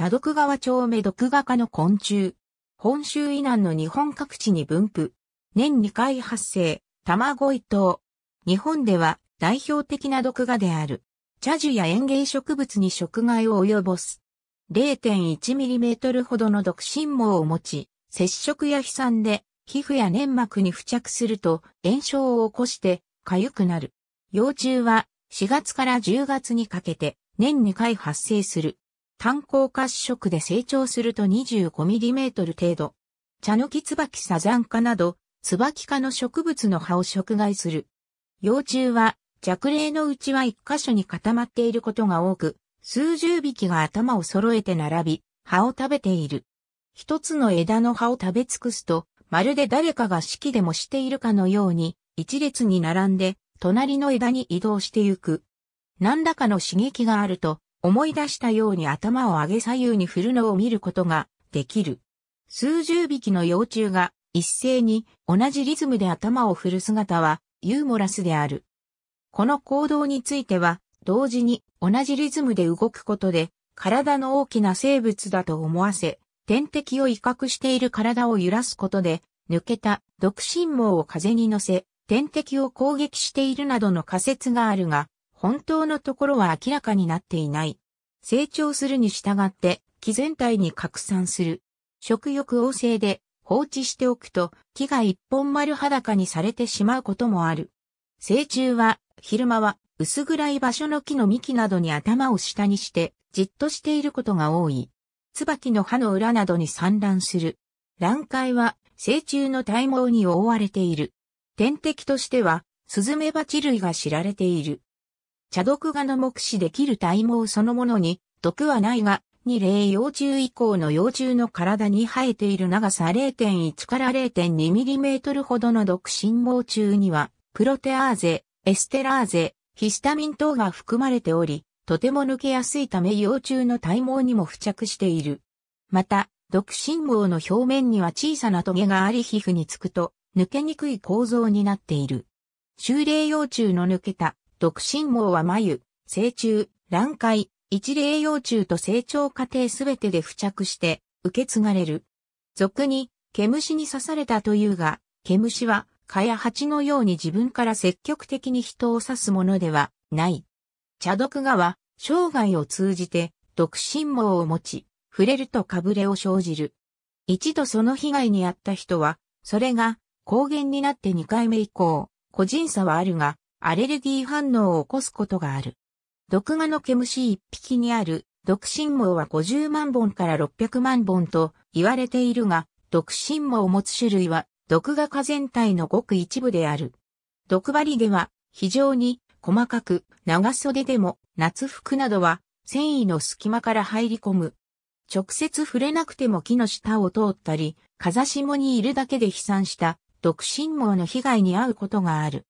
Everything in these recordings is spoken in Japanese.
茶毒川町目毒画家の昆虫。本州以南の日本各地に分布。年2回発生、卵一頭。日本では代表的な毒画である。茶樹や園芸植物に食害を及ぼす。0.1mm ほどの毒心網を持ち、接触や飛散で皮膚や粘膜に付着すると炎症を起こして痒くなる。幼虫は4月から10月にかけて年2回発生する。炭鉱褐色で成長すると 25mm 程度。茶の木椿サザン科など、椿科の植物の葉を食害する。幼虫は弱霊のうちは一箇所に固まっていることが多く、数十匹が頭を揃えて並び、葉を食べている。一つの枝の葉を食べ尽くすと、まるで誰かが四季でもしているかのように、一列に並んで、隣の枝に移動してゆく。何らかの刺激があると、思い出したように頭を上げ左右に振るのを見ることができる。数十匹の幼虫が一斉に同じリズムで頭を振る姿はユーモラスである。この行動については同時に同じリズムで動くことで体の大きな生物だと思わせ、天敵を威嚇している体を揺らすことで抜けた独身網を風に乗せ、天敵を攻撃しているなどの仮説があるが、本当のところは明らかになっていない。成長するに従って、木全体に拡散する。食欲旺盛で放置しておくと木が一本丸裸にされてしまうこともある。成虫は昼間は薄暗い場所の木の幹などに頭を下にしてじっとしていることが多い。椿の葉の裏などに散乱する。卵塊は成虫の体毛に覆われている。天敵としてはスズメバチ類が知られている。茶毒がの目視できる体毛そのものに、毒はないが、二例幼虫以降の幼虫の体に生えている長さ0.1から0.2ミリメートルほどの毒信毛虫には、プロテアーゼ、エステラーゼ、ヒスタミン等が含まれており、とても抜けやすいため幼虫の体毛にも付着している。また、毒信号の表面には小さなトゲがあり皮膚につくと、抜けにくい構造になっている。修霊幼虫の抜けた独身網は眉、成虫、卵塊、一例幼虫と成長過程すべてで付着して受け継がれる。俗に、毛虫に刺されたというが、毛虫は蚊や蜂のように自分から積極的に人を刺すものではない。茶毒蛾は生涯を通じて独身網を持ち、触れるとかぶれを生じる。一度その被害に遭った人は、それが抗原になって2回目以降、個人差はあるが、アレルギー反応を起こすことがある。毒ガの毛虫一匹にある毒心毛は50万本から600万本と言われているが、毒心毛を持つ種類は毒ガ科全体のごく一部である。毒針毛は非常に細かく長袖でも夏服などは繊維の隙間から入り込む。直接触れなくても木の下を通ったり、風下にいるだけで飛散した毒心毛の被害に遭うことがある。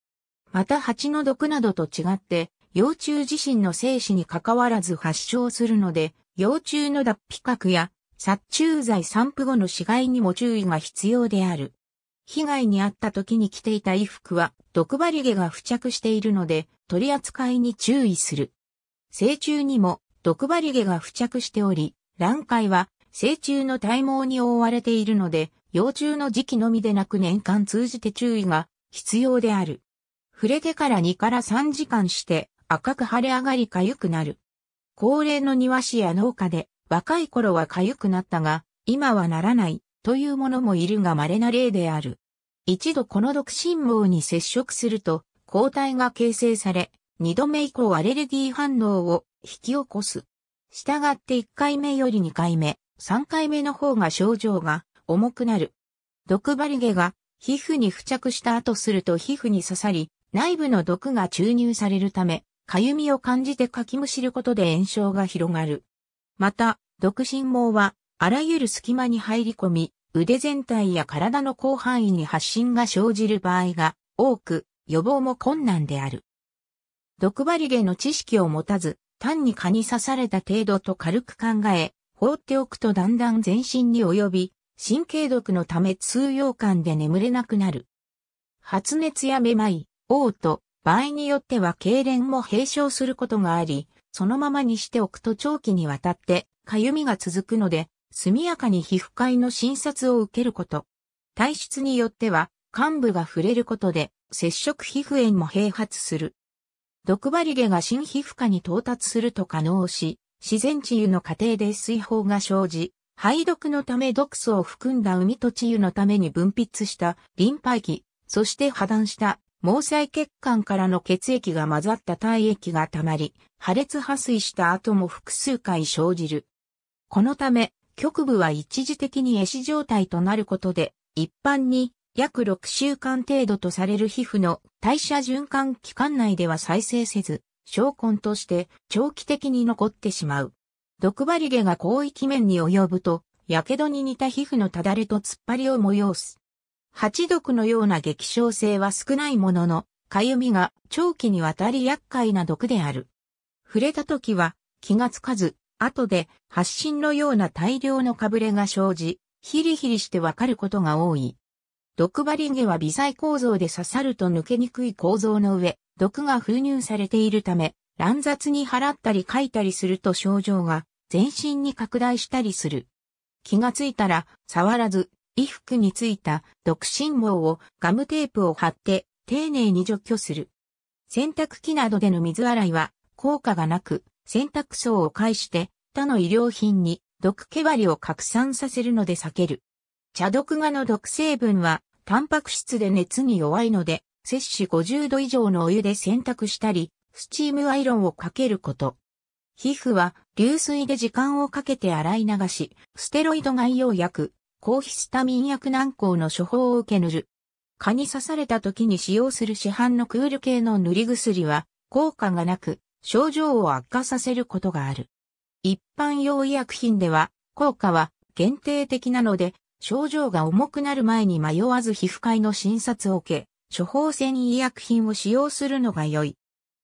また蜂の毒などと違って、幼虫自身の生死に関わらず発症するので、幼虫の脱皮核や殺虫剤散布後の死骸にも注意が必要である。被害に遭った時に着ていた衣服は毒針毛が付着しているので取り扱いに注意する。成虫にも毒針毛が付着しており、卵塊は成虫の体毛に覆われているので、幼虫の時期のみでなく年間通じて注意が必要である。触れてから2から3時間して赤く腫れ上がり痒くなる。高齢の庭師や農家で若い頃は痒くなったが今はならないというものもいるが稀な例である。一度この毒心毛に接触すると抗体が形成され、二度目以降アレルギー反応を引き起こす。したがって1回目より2回目、3回目の方が症状が重くなる。毒針毛が皮膚に付着した後すると皮膚に刺さり、内部の毒が注入されるため、痒みを感じてかきむしることで炎症が広がる。また、毒心網は、あらゆる隙間に入り込み、腕全体や体の広範囲に発疹が生じる場合が多く、予防も困難である。毒針毛の知識を持たず、単に蚊に刺された程度と軽く考え、放っておくとだんだん全身に及び、神経毒のため通用感で眠れなくなる。発熱やめまい、王と場合によっては痙攣も併症することがあり、そのままにしておくと長期にわたってかゆみが続くので、速やかに皮膚科医の診察を受けること。体質によっては、患部が触れることで、接触皮膚炎も併発する。毒針毛が新皮膚科に到達すると可能し、自然治癒の過程で水泡が生じ、排毒のため毒素を含んだ海と治癒のために分泌したリンパ液、そして破断した毛細血管からの血液が混ざった体液が溜まり、破裂破水した後も複数回生じる。このため、局部は一時的に壊死状態となることで、一般に約6週間程度とされる皮膚の代謝循環期間内では再生せず、症根として長期的に残ってしまう。毒針毛が広域面に及ぶと、火傷に似た皮膚のただれと突っ張りを催す。蜂毒のような激症性は少ないものの、痒みが長期にわたり厄介な毒である。触れた時は気がつかず、後で発疹のような大量のかぶれが生じ、ヒリヒリしてわかることが多い。毒針毛は微細構造で刺さると抜けにくい構造の上、毒が封入されているため、乱雑に払ったり書いたりすると症状が全身に拡大したりする。気がついたら触らず衣服についた独身毛をガムテープを貼って丁寧に除去する。洗濯機などでの水洗いは効果がなく、洗濯槽を介して他の医療品に毒毛割を拡散させるので避ける。茶毒画の毒成分はタンパク質で熱に弱いので、摂氏50度以上のお湯で洗濯したり、スチームアイロンをかけること。皮膚は流水で時間をかけて洗い流し、ステロイド外用薬、抗ヒスタミン薬軟膏の処方を受け塗る。蚊に刺された時に使用する市販のクール系の塗り薬は効果がなく症状を悪化させることがある。一般用医薬品では効果は限定的なので症状が重くなる前に迷わず皮膚科医の診察を受け、処方箋医薬品を使用するのが良い。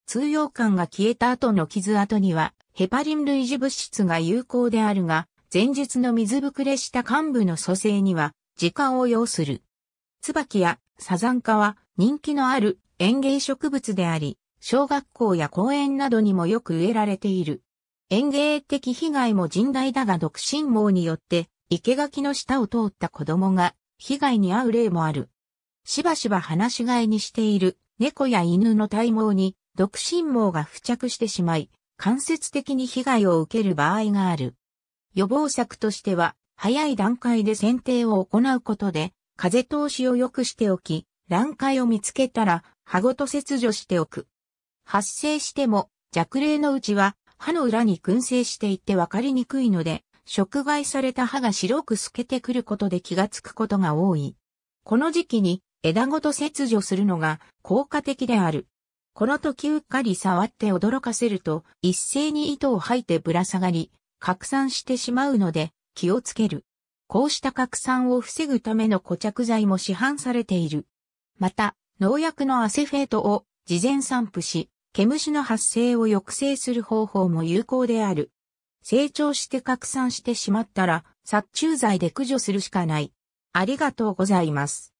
通用感が消えた後の傷跡にはヘパリン類似物質が有効であるが、前述の水ぶくれした幹部の蘇生には時間を要する。椿やサザンカは人気のある園芸植物であり、小学校や公園などにもよく植えられている。園芸的被害も甚大だが独身網によって生垣の下を通った子供が被害に遭う例もある。しばしば放し飼いにしている猫や犬の体毛に独身毛が付着してしまい、間接的に被害を受ける場合がある。予防策としては、早い段階で剪定を行うことで、風通しを良くしておき、卵塊を見つけたら、葉ごと切除しておく。発生しても、弱冷のうちは、歯の裏に燻製していて分かりにくいので、触害された歯が白く透けてくることで気がつくことが多い。この時期に枝ごと切除するのが効果的である。この時うっかり触って驚かせると一斉に糸を吐いてぶら下がり、拡散してしまうので気をつける。こうした拡散を防ぐための固着剤も市販されている。また、農薬のアセフェートを事前散布し、毛虫の発生を抑制する方法も有効である。成長して拡散してしまったら、殺虫剤で駆除するしかない。ありがとうございます。